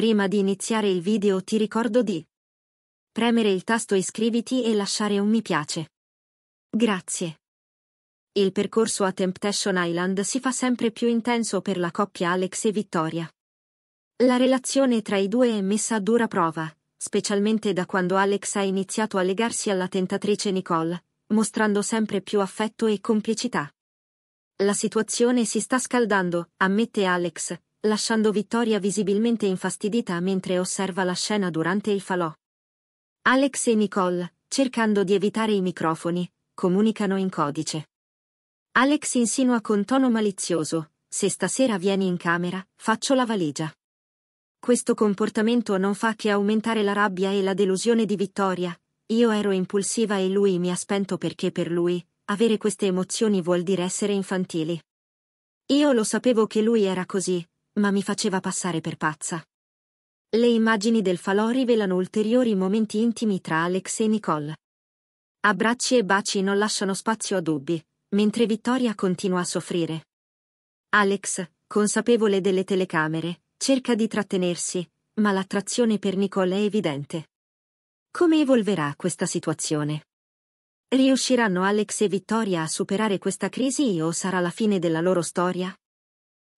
Prima di iniziare il video ti ricordo di premere il tasto iscriviti e lasciare un mi piace. Grazie. Il percorso a Temptation Island si fa sempre più intenso per la coppia Alex e Vittoria. La relazione tra i due è messa a dura prova, specialmente da quando Alex ha iniziato a legarsi alla tentatrice Nicole, mostrando sempre più affetto e complicità. La situazione si sta scaldando, ammette Alex, lasciando Vittoria visibilmente infastidita mentre osserva la scena durante il falò. Alex e Nicole, cercando di evitare i microfoni, comunicano in codice. Alex insinua con tono malizioso, se stasera vieni in camera, faccio la valigia. Questo comportamento non fa che aumentare la rabbia e la delusione di Vittoria. Io ero impulsiva e lui mi ha spento perché per lui, avere queste emozioni vuol dire essere infantili. Io lo sapevo che lui era così, ma mi faceva passare per pazza. Le immagini del falò rivelano ulteriori momenti intimi tra Alex e Nicole. Abbracci e baci non lasciano spazio a dubbi, mentre Vittoria continua a soffrire. Alex, consapevole delle telecamere, cerca di trattenersi, ma l'attrazione per Nicole è evidente. Come evolverà questa situazione? Riusciranno Alex e Vittoria a superare questa crisi o sarà la fine della loro storia?